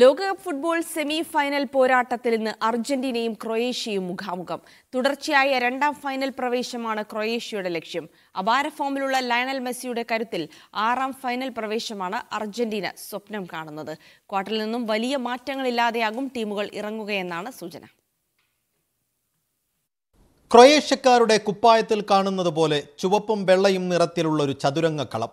ലോകകപ്പ് football semi final പോരാട്ടത്തിൽ ഇന്ന് അർജന്റീനയും ക്രൊയേഷ്യയും മുഖാമുഖം തുടർച്ചയായ രണ്ടാം ഫൈനൽ പ്രവേശമാണ് ക്രൊയേഷ്യയുടെ ലക്ഷ്യം അപാര ഫോമിലുള്ള ലയണൽ മെസ്സിയുടെ കരുത്തിൽ ആറാം ഫൈനൽ പ്രവേശമാണ് അർജന്റീന സ്വപ്നം കാണുന്നത് ക്വാർട്ടറിൽ നിന്നും വലിയ മാറ്റങ്ങളില്ലാതെയാകും ടീമുകൾ ഇറങ്ങുകയെന്നാണ് സൂചന ക്രൊയേഷ്യക്കാരുടെ കുപ്പായത്തിൽ കാണുന്നത് പോലെ ചുവപ്പും വെള്ളയും നിറത്തിലുള്ള ഒരു ചതുരംഗക്കളം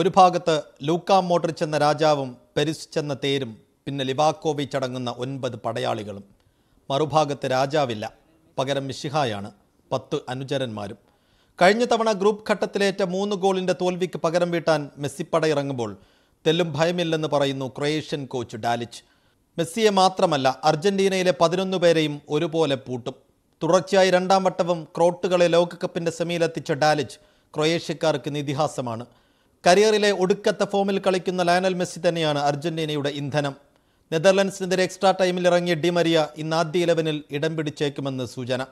ഒരു ഭാഗത്ത് ലൂക്കാ മോട്രിച്ച് രാജാവും പെരിസ് ചെന്ന തേരും പിന്നെ ലിബാക്കോവിച്ച് അടങ്ങുന്ന ഒൻപത് പടയാളികളും മറുഭാഗത്ത് രാജാവില്ല പകരം മിഷിഹായാണ് പത്ത് അനുചരന്മാരും കഴിഞ്ഞ തവണ ഗ്രൂപ്പ് ഘട്ടത്തിലേറ്റ മൂന്ന് ഗോളിൻ്റെ തോൽവിക്ക് പകരം വീട്ടാൻ മെസ്സി ഇറങ്ങുമ്പോൾ തെല്ലും ഭയമില്ലെന്ന് പറയുന്നു ക്രൊയേഷ്യൻ കോച്ച് ഡാലിച്ച് മെസ്സിയെ മാത്രമല്ല അർജന്റീനയിലെ പതിനൊന്ന് പേരെയും ഒരുപോലെ പൂട്ടും തുടർച്ചയായി രണ്ടാം വട്ടവും ക്രോട്ടുകളെ ലോകകപ്പിൻ്റെ സെമിയിലെത്തിച്ച ഡാലിച്ച് ക്രൊയേഷ്യക്കാർക്ക് ഇതിഹാസമാണ് കരിയറിലെ ഒടുക്കത്തെ ഫോമിൽ കളിക്കുന്ന ലയനൽ മെസ്സി തന്നെയാണ് അർജന്റീനയുടെ ഇന്ധനം നെതർലൻഡ്സിനെതിരെ എക്സ്ട്രാ ടൈമിൽ ഇറങ്ങിയ ഡിമരിയ ഇന്ന് ആദ്യ ഇലവനിൽ ഇടം പിടിച്ചേക്കുമെന്ന് സൂചന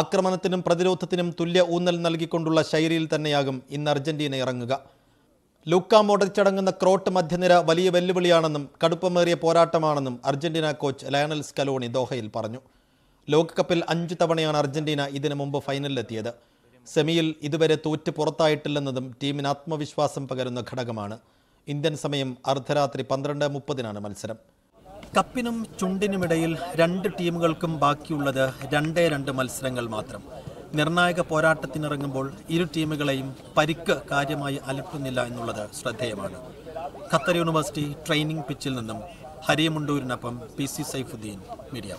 ആക്രമണത്തിനും പ്രതിരോധത്തിനും തുല്യ ഊന്നൽ നൽകിക്കൊണ്ടുള്ള ശൈലിയിൽ തന്നെയാകും ഇന്ന് അർജന്റീന ഇറങ്ങുക ലൂക്ക മോഡലിച്ചടങ്ങുന്ന ക്രോട്ട് മധ്യനിര വലിയ വെല്ലുവിളിയാണെന്നും കടുപ്പമേറിയ പോരാട്ടമാണെന്നും അർജന്റീന കോച്ച് ലയണൽ സ്കലോണി ദോഹയിൽ പറഞ്ഞു ലോകകപ്പിൽ അഞ്ചു തവണയാണ് അർജന്റീന ഇതിനു മുമ്പ് ഫൈനലിലെത്തിയത് സെമിയിൽ ഇതുവരെ തോറ്റ് പുറത്തായിട്ടില്ലെന്നതും ടീമിന് ആത്മവിശ്വാസം പകരുന്ന ഘടകമാണ് ഇന്ത്യൻ സമയം അർദ്ധരാത്രി പന്ത്രണ്ട് മുപ്പതിനാണ് മത്സരം കപ്പിനും ചുണ്ടിനുമിടയിൽ രണ്ട് ടീമുകൾക്കും ബാക്കിയുള്ളത് രണ്ടേ രണ്ട് മത്സരങ്ങൾ മാത്രം നിർണായക പോരാട്ടത്തിനിറങ്ങുമ്പോൾ ഇരു ടീമുകളെയും പരിക്ക് കാര്യമായി അലട്ടുന്നില്ല എന്നുള്ളത് ശ്രദ്ധേയമാണ് ഖത്തർ യൂണിവേഴ്സിറ്റി ട്രെയിനിംഗ് പിച്ചിൽ നിന്നും ഹരിയമുണ്ടൂരിനൊപ്പം പി സി സൈഫുദ്ദീൻ മീഡിയ